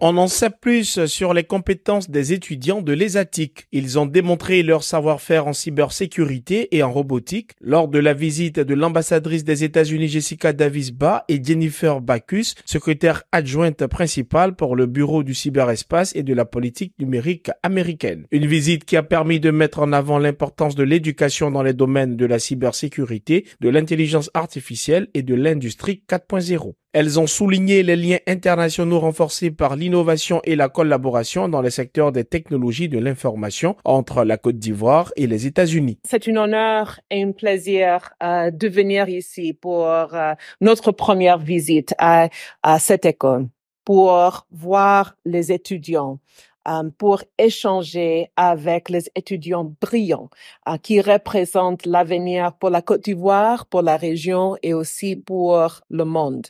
On en sait plus sur les compétences des étudiants de l'ESATIC. Ils ont démontré leur savoir-faire en cybersécurité et en robotique lors de la visite de l'ambassadrice des États-Unis Jessica Davis-Ba et Jennifer Bacchus, secrétaire adjointe principale pour le Bureau du cyberespace et de la politique numérique américaine. Une visite qui a permis de mettre en avant l'importance de l'éducation dans les domaines de la cybersécurité, de l'intelligence artificielle et de l'industrie 4.0. Elles ont souligné les liens internationaux renforcés par l'innovation et la collaboration dans le secteur des technologies de l'information entre la Côte d'Ivoire et les États-Unis. C'est un honneur et un plaisir euh, de venir ici pour euh, notre première visite à cette école pour voir les étudiants euh, pour échanger avec les étudiants brillants euh, qui représentent l'avenir pour la Côte d'Ivoire, pour la région et aussi pour le monde.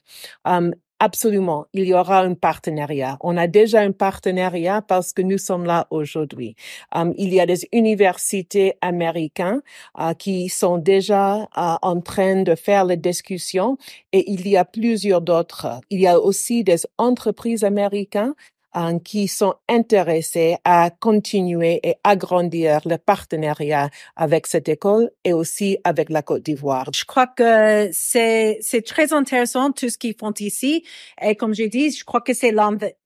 Euh, Absolument, il y aura un partenariat. On a déjà un partenariat parce que nous sommes là aujourd'hui. Hum, il y a des universités américaines ah, qui sont déjà ah, en train de faire les discussions et il y a plusieurs d'autres. Il y a aussi des entreprises américaines Hein, qui sont intéressés à continuer et agrandir le partenariat avec cette école et aussi avec la Côte d'Ivoire. Je crois que c'est, très intéressant tout ce qu'ils font ici. Et comme je dis, je crois que c'est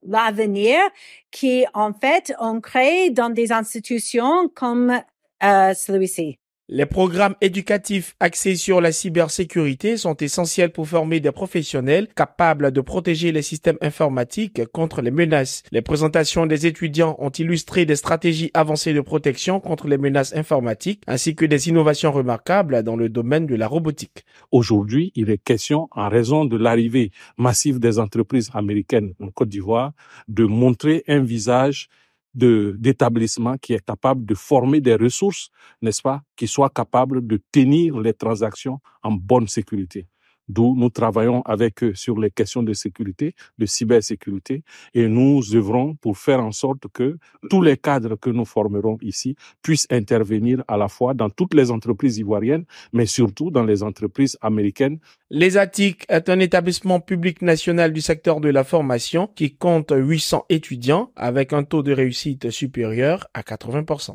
l'avenir qui, en fait, on crée dans des institutions comme euh, celui-ci. Les programmes éducatifs axés sur la cybersécurité sont essentiels pour former des professionnels capables de protéger les systèmes informatiques contre les menaces. Les présentations des étudiants ont illustré des stratégies avancées de protection contre les menaces informatiques ainsi que des innovations remarquables dans le domaine de la robotique. Aujourd'hui, il est question, en raison de l'arrivée massive des entreprises américaines en Côte d'Ivoire, de montrer un visage d'établissement qui est capable de former des ressources, n'est-ce pas, qui soit capable de tenir les transactions en bonne sécurité d'où nous travaillons avec eux sur les questions de sécurité, de cybersécurité, et nous œuvrons pour faire en sorte que tous les cadres que nous formerons ici puissent intervenir à la fois dans toutes les entreprises ivoiriennes, mais surtout dans les entreprises américaines. Les ATIC est un établissement public national du secteur de la formation qui compte 800 étudiants avec un taux de réussite supérieur à 80%.